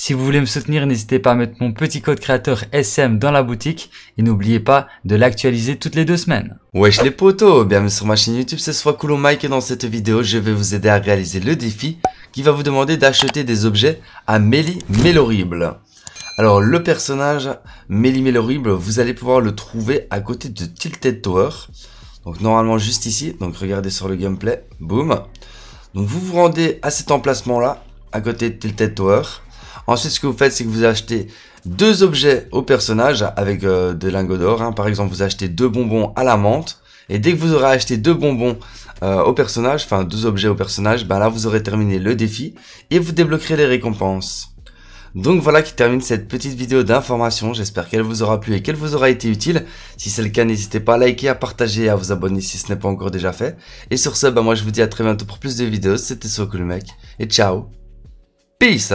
Si vous voulez me soutenir, n'hésitez pas à mettre mon petit code créateur SM dans la boutique et n'oubliez pas de l'actualiser toutes les deux semaines. Wesh les potos, bienvenue sur ma chaîne YouTube, c'est soit Coulon Mike et dans cette vidéo, je vais vous aider à réaliser le défi qui va vous demander d'acheter des objets à Mélie Melhorible. Alors le personnage Mélie Melhorible, vous allez pouvoir le trouver à côté de Tilted Tower. Donc normalement juste ici, donc regardez sur le gameplay, boum. Donc vous vous rendez à cet emplacement là, à côté de Tilted Tower. Ensuite, ce que vous faites, c'est que vous achetez deux objets au personnage avec euh, des lingots d'or. Hein. Par exemple, vous achetez deux bonbons à la menthe. Et dès que vous aurez acheté deux bonbons euh, au personnage, enfin deux objets au personnage, ben là vous aurez terminé le défi et vous débloquerez les récompenses. Donc voilà qui termine cette petite vidéo d'information, j'espère qu'elle vous aura plu et qu'elle vous aura été utile. Si c'est le cas, n'hésitez pas à liker, à partager et à vous abonner si ce n'est pas encore déjà fait. Et sur ce, ben moi je vous dis à très bientôt pour plus de vidéos, c'était Soko le mec, et ciao, peace